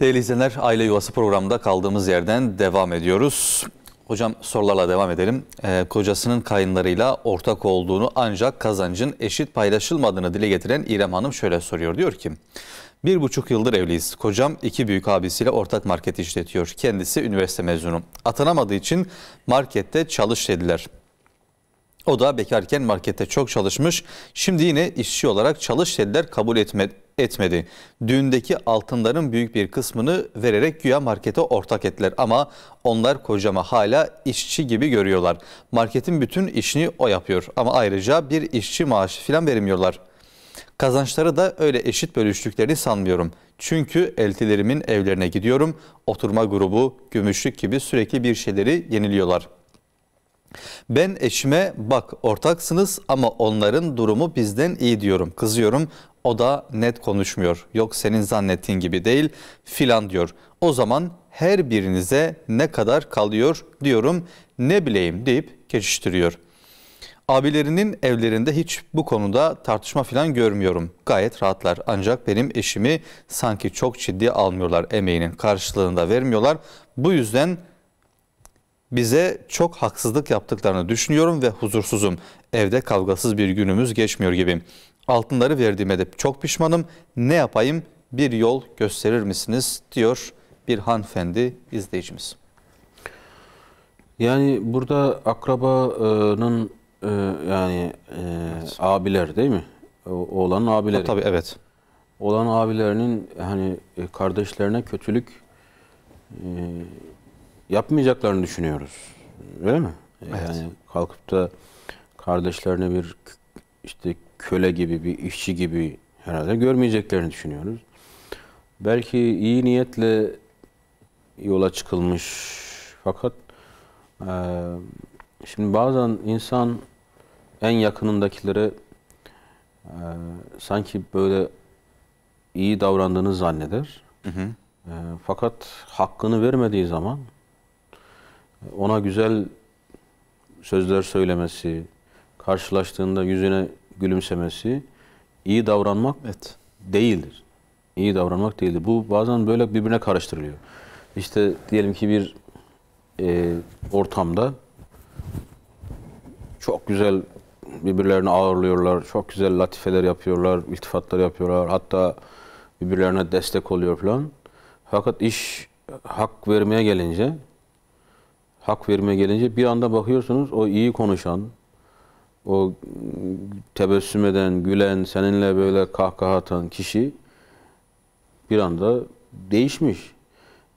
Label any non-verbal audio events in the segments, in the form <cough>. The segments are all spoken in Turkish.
Değerli izleyenler, Aile Yuvası programında kaldığımız yerden devam ediyoruz. Hocam sorularla devam edelim. Ee, kocasının kayınlarıyla ortak olduğunu ancak kazancın eşit paylaşılmadığını dile getiren İrem Hanım şöyle soruyor. Diyor ki, bir buçuk yıldır evliyiz. Kocam iki büyük abisiyle ortak market işletiyor. Kendisi üniversite mezunu. Atanamadığı için markette çalış dediler. O da bekarken markette çok çalışmış. Şimdi yine işçi olarak çalış dediler kabul etme, etmedi. Düğündeki altınların büyük bir kısmını vererek güya markete ortak ettiler. Ama onlar kocama hala işçi gibi görüyorlar. Marketin bütün işini o yapıyor. Ama ayrıca bir işçi maaşı falan vermiyorlar. Kazançları da öyle eşit bölüştüklerini sanmıyorum. Çünkü eltilerimin evlerine gidiyorum. Oturma grubu, gümüşlük gibi sürekli bir şeyleri yeniliyorlar.'' Ben eşime bak ortaksınız ama onların durumu bizden iyi diyorum. Kızıyorum o da net konuşmuyor. Yok senin zannettiğin gibi değil filan diyor. O zaman her birinize ne kadar kalıyor diyorum ne bileyim deyip geçiştiriyor. Abilerinin evlerinde hiç bu konuda tartışma filan görmüyorum. Gayet rahatlar ancak benim eşimi sanki çok ciddi almıyorlar emeğinin karşılığında vermiyorlar. Bu yüzden bize çok haksızlık yaptıklarını düşünüyorum ve huzursuzum. Evde kavgasız bir günümüz geçmiyor gibi. Altınları verdiğime de çok pişmanım. Ne yapayım? Bir yol gösterir misiniz? diyor bir hanfendi izleyicimiz. Yani burada akrabanın e, yani evet. abiler değil mi? Oğlanın abileri. Ha, tabii evet. Olan abilerinin hani e, kardeşlerine kötülük e, yapmayacaklarını düşünüyoruz. Öyle mi? Evet. Yani kalkıp da kardeşlerine bir işte köle gibi, bir işçi gibi herhalde görmeyeceklerini düşünüyoruz. Belki iyi niyetle yola çıkılmış fakat e, şimdi bazen insan en yakınındakilere e, sanki böyle iyi davrandığını zanneder. Hı hı. E, fakat hakkını vermediği zaman ona güzel sözler söylemesi, karşılaştığında yüzüne gülümsemesi iyi davranmak evet. değildir. İyi davranmak değildir. Bu bazen böyle birbirine karıştırılıyor. İşte diyelim ki bir e, ortamda çok güzel birbirlerini ağırlıyorlar, çok güzel latifeler yapıyorlar, iltifatlar yapıyorlar, hatta birbirlerine destek oluyor falan. Fakat iş hak vermeye gelince hak verime gelince bir anda bakıyorsunuz o iyi konuşan, o tebessüm eden, gülen, seninle böyle kahkaha atan kişi bir anda değişmiş.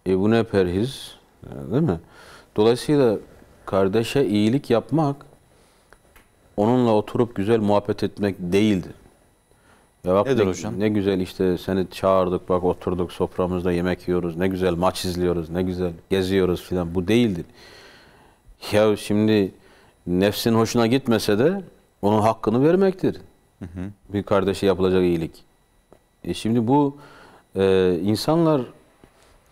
E bu ne perhiz e, değil mi? Dolayısıyla kardeşe iyilik yapmak onunla oturup güzel muhabbet etmek değildir. Cevaptır ne hocam. Ne güzel işte seni çağırdık bak oturduk soframızda yemek yiyoruz. Ne güzel maç izliyoruz. Ne güzel geziyoruz filan. Bu değildir. Ya şimdi nefsin hoşuna gitmese de onun hakkını vermektir. Hı hı. Bir kardeşe yapılacak iyilik. E şimdi bu e, insanlar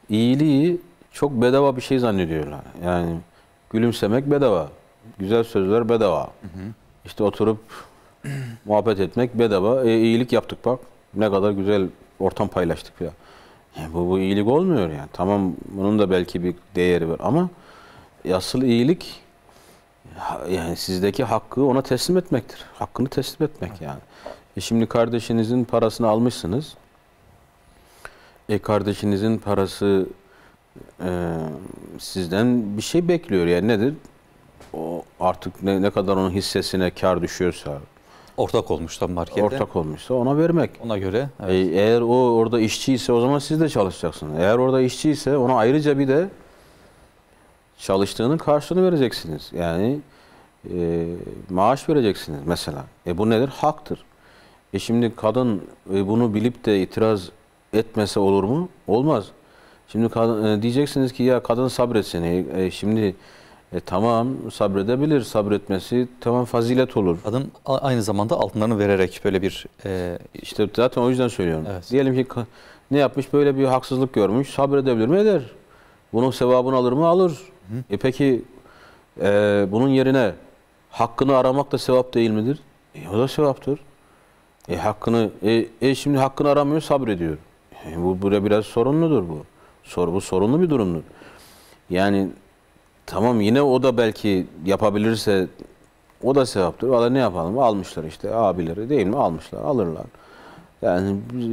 iyiliği çok bedava bir şey zannediyorlar. Yani gülümsemek bedava. Güzel sözler bedava. Hı hı. İşte oturup <clears throat> muhabbet etmek bedava. E, iyilik yaptık bak. Ne kadar güzel ortam paylaştık ya. Yani bu, bu iyilik olmuyor yani. Tamam bunun da belki bir değeri var ama asıl iyilik yani sizdeki hakkı ona teslim etmektir. Hakkını teslim etmek yani. E şimdi kardeşinizin parasını almışsınız. E kardeşinizin parası e, sizden bir şey bekliyor. Yani nedir? O artık ne, ne kadar onun hissesine kar düşüyorsa, Ortak olmuşsa markete. Ortak olmuşsa ona vermek. Ona göre. E, evet. E, eğer o orada işçiyse o zaman siz de çalışacaksınız. Eğer orada işçiyse ona ayrıca bir de çalıştığının karşılığını vereceksiniz. Yani e, maaş vereceksiniz mesela. E bu nedir? Haktır. E şimdi kadın e, bunu bilip de itiraz etmese olur mu? Olmaz. Şimdi kadın, e, diyeceksiniz ki ya kadın sabretsin. E, e, şimdi e tamam sabredebilir, sabretmesi tamam fazilet olur. Adam aynı zamanda altınlarını vererek böyle bir... E... İşte zaten o yüzden söylüyorum. Evet. Diyelim ki ne yapmış böyle bir haksızlık görmüş, sabredebilir mi eder. Bunun sevabını alır mı alır. Hı. E peki e, bunun yerine hakkını aramak da sevap değil midir? E, o da sevaptır. E hakkını e, e şimdi hakkını aramıyor sabrediyor. E, bu buraya biraz sorunludur bu. Sor bu sorunlu bir durumdur. Yani Tamam yine o da belki yapabilirse o da sevaptır. Valla ne yapalım? Almışlar işte abileri değil mi? Almışlar, alırlar. Yani e,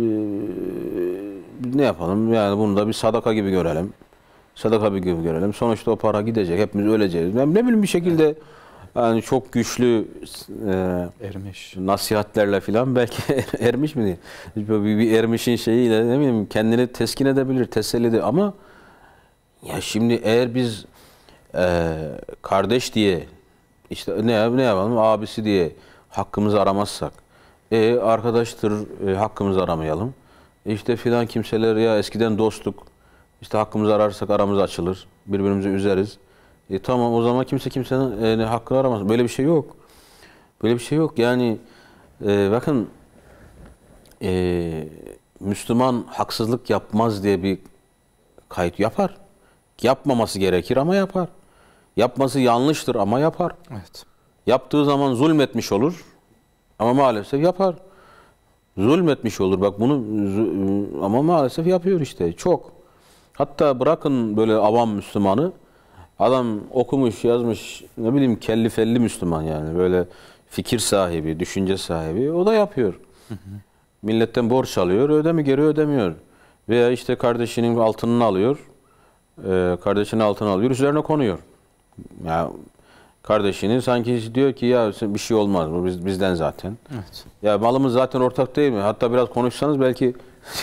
ne yapalım? Yani bunu da bir sadaka gibi görelim. Sadaka bir gibi görelim. Sonuçta o para gidecek. Hepimiz öleceğiz. Yani ne bileyim bir şekilde yani çok güçlü e, ermiş nasihatlerle filan <laughs> belki ermiş mi diye. Bir, bir ermişin şeyiyle ne bileyim kendini teskin edebilir, teselli edebilir. ama ya şimdi eğer biz e, kardeş diye işte ne ne yapalım abisi diye hakkımızı aramazsak e, arkadaştır e, hakkımızı aramayalım. işte filan kimseler ya eskiden dostluk işte hakkımızı ararsak aramız açılır. Birbirimizi üzeriz. E tamam o zaman kimse kimsenin e, hakkını aramaz. Böyle bir şey yok. Böyle bir şey yok. Yani e, bakın e, Müslüman haksızlık yapmaz diye bir kayıt yapar. Yapmaması gerekir ama yapar. Yapması yanlıştır ama yapar. Evet. Yaptığı zaman zulmetmiş olur ama maalesef yapar. Zulmetmiş olur. Bak bunu ama maalesef yapıyor işte. Çok. Hatta bırakın böyle avam Müslümanı. Adam okumuş, yazmış, ne bileyim kelli felli Müslüman yani. Böyle fikir sahibi, düşünce sahibi. O da yapıyor. Hı hı. Milletten borç alıyor, ödemi geri ödemiyor. Veya işte kardeşinin altınını alıyor. Ee, kardeşinin altını alıyor, üzerine konuyor. Ya kardeşinin sanki diyor ki ya bir şey olmaz bu biz, bizden zaten. Evet. Ya malımız zaten ortak değil mi? Hatta biraz konuşsanız belki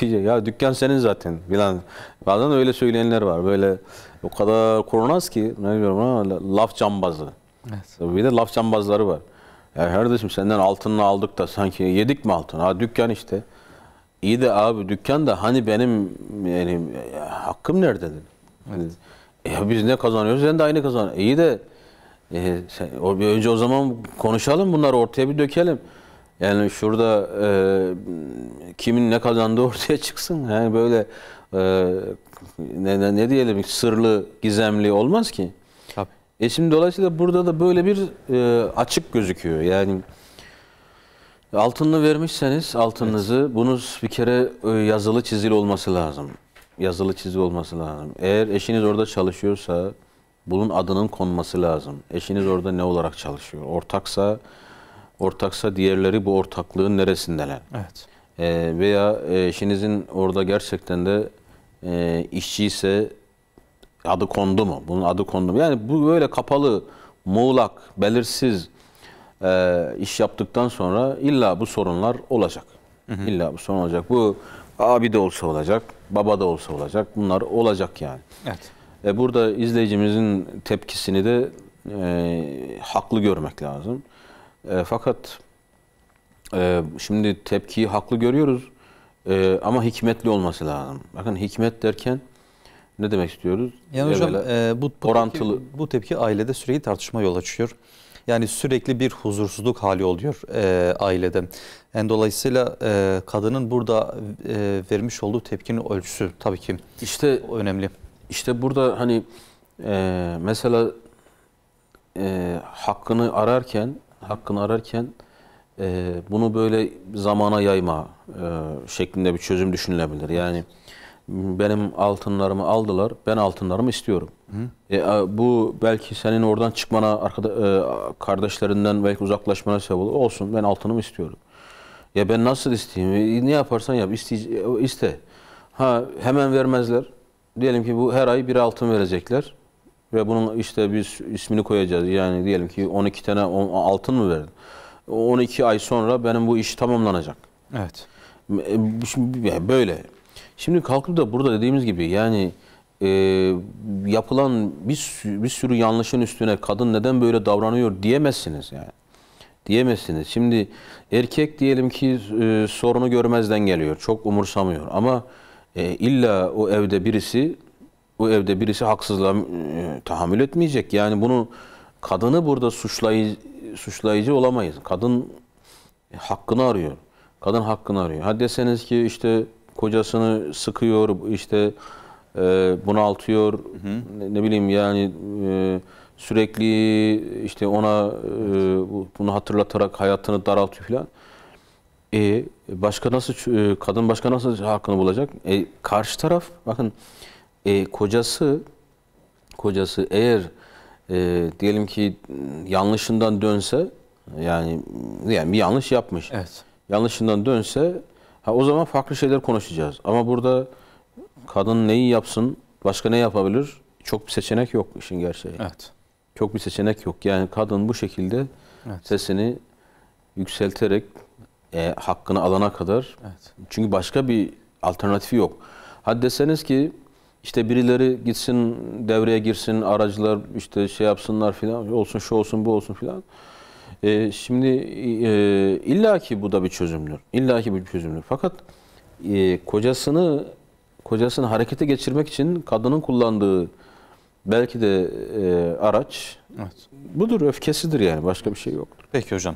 <laughs> ya dükkan senin zaten filan. Bazen öyle söyleyenler var. Böyle o kadar kurnaz ki ne diyorum ama laf cambazı. Evet. Bir de laf cambazları var. Ya kardeşim senden altınını aldık da sanki yedik mi altın? Ha dükkan işte. İyi de abi dükkan da hani benim yani ya, e, hakkım nerededir Evet. Ya biz ne kazanıyoruz? Sen de aynı kazan. İyi de e, sen, o, önce o zaman konuşalım bunları ortaya bir dökelim. Yani şurada e, kimin ne kazandığı <laughs> ortaya çıksın. Yani böyle e, ne, ne, diyelim sırlı, gizemli olmaz ki. Tabii. E şimdi dolayısıyla burada da böyle bir e, açık gözüküyor. Yani altınını vermişseniz altınızı evet. bunun bir kere e, yazılı çizili olması lazım yazılı çizgi olması lazım. Eğer eşiniz orada çalışıyorsa bunun adının konması lazım. Eşiniz orada ne olarak çalışıyor? Ortaksa ortaksa diğerleri bu ortaklığın neresindeler? Evet. E, veya eşinizin orada gerçekten de e, işçi ise adı kondu mu? Bunun adı kondu mu? Yani bu böyle kapalı, muğlak, belirsiz e, iş yaptıktan sonra illa bu sorunlar olacak. Hı hı. İlla bu sorun olacak. Bu Abi de olsa olacak, baba da olsa olacak. Bunlar olacak yani. Evet. E burada izleyicimizin tepkisini de e, haklı görmek lazım. E, fakat e, şimdi tepkiyi haklı görüyoruz e, ama hikmetli olması lazım. Bakın hikmet derken ne demek istiyoruz? Yani hocam e, bu, bu, orantılı... tepki, bu tepki ailede sürekli tartışma yol açıyor. Yani sürekli bir huzursuzluk hali oluyor e, ailede. Yani dolayısıyla e, kadının burada e, vermiş olduğu tepkinin ölçüsü tabii ki işte önemli. İşte burada hani e, mesela e, hakkını ararken hakkını ararken e, bunu böyle zamana yayma e, şeklinde bir çözüm düşünülebilir. Yani benim altınlarımı aldılar, ben altınlarımı istiyorum. Hı? E, bu belki senin oradan çıkmana, arkada, e, kardeşlerinden belki uzaklaşmana sebep olur. Olsun ben altınımı istiyorum. Ya ben nasıl isteyeyim? E, ne yaparsan yap, isteye, iste. Ha hemen vermezler. Diyelim ki bu her ay bir altın verecekler. Ve bunun işte biz ismini koyacağız. Yani diyelim ki 12 tane altın mı verdin? 12 ay sonra benim bu iş tamamlanacak. Evet. E, böyle. Şimdi kalkıp da burada dediğimiz gibi yani e, yapılan bir, bir sürü yanlışın üstüne kadın neden böyle davranıyor diyemezsiniz yani. Diyemezsiniz. Şimdi erkek diyelim ki e, sorunu görmezden geliyor. Çok umursamıyor ama e, illa o evde birisi o evde birisi haksızlığa e, tahammül etmeyecek. Yani bunu kadını burada suçlayı, suçlayıcı olamayız. Kadın e, hakkını arıyor. Kadın hakkını arıyor. Ha deseniz ki işte kocasını sıkıyor, işte e, bunaltıyor. Hı hı. Ne, ne bileyim yani e, sürekli işte ona e, bunu hatırlatarak hayatını daraltıyor falan. E başka nasıl e, kadın başka nasıl hakkını bulacak? E, karşı taraf bakın e, kocası kocası eğer e, diyelim ki yanlışından dönse yani yani bir yanlış yapmış. Evet. Yanlışından dönse ha o zaman farklı şeyler konuşacağız. Ama burada Kadın neyi yapsın? Başka ne yapabilir? Çok bir seçenek yok işin gerçeği. Evet. Çok bir seçenek yok. Yani kadın bu şekilde evet. sesini yükselterek e, hakkını alana kadar. Evet. Çünkü başka bir alternatifi yok. Hadi deseniz ki işte birileri gitsin devreye girsin aracılar işte şey yapsınlar filan olsun şu olsun bu olsun filan. E, şimdi e, illaki bu da bir çözümdür. İllaki bir çözümdür. Fakat e, kocasını kocasını harekete geçirmek için kadının kullandığı belki de e, araç evet. budur, öfkesidir yani başka bir şey yoktur. Peki hocam.